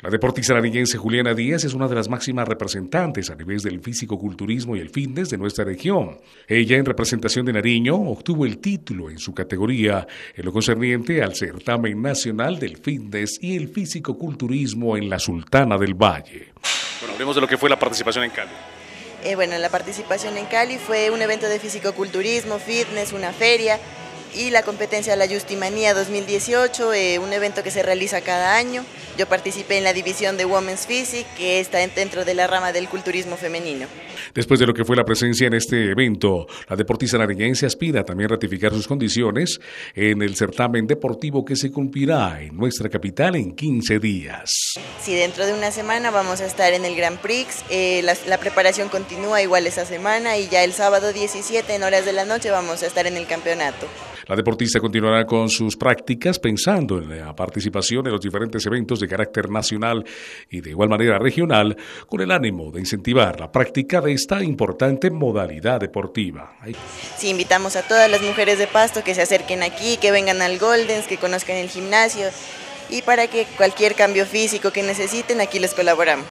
La deportista nariñense Juliana Díaz es una de las máximas representantes a nivel del físico-culturismo y el fitness de nuestra región. Ella, en representación de Nariño, obtuvo el título en su categoría en lo concerniente al certamen nacional del fitness y el físico-culturismo en la Sultana del Valle. Bueno, hablemos de lo que fue la participación en Cali. Eh, bueno, la participación en Cali fue un evento de físico-culturismo, fitness, una feria, y la competencia de la Justimanía 2018, eh, un evento que se realiza cada año. Yo participé en la división de Women's Physique, que está dentro de la rama del culturismo femenino. Después de lo que fue la presencia en este evento, la deportista nariñense aspira también a ratificar sus condiciones en el certamen deportivo que se cumplirá en nuestra capital en 15 días. Si dentro de una semana vamos a estar en el Grand Prix. Eh, la, la preparación continúa igual esa semana y ya el sábado 17 en horas de la noche vamos a estar en el campeonato. La deportista continuará con sus prácticas pensando en la participación en los diferentes eventos de carácter nacional y de igual manera regional con el ánimo de incentivar la práctica de esta importante modalidad deportiva. Sí, invitamos a todas las mujeres de Pasto que se acerquen aquí, que vengan al Goldens, que conozcan el gimnasio y para que cualquier cambio físico que necesiten aquí les colaboramos.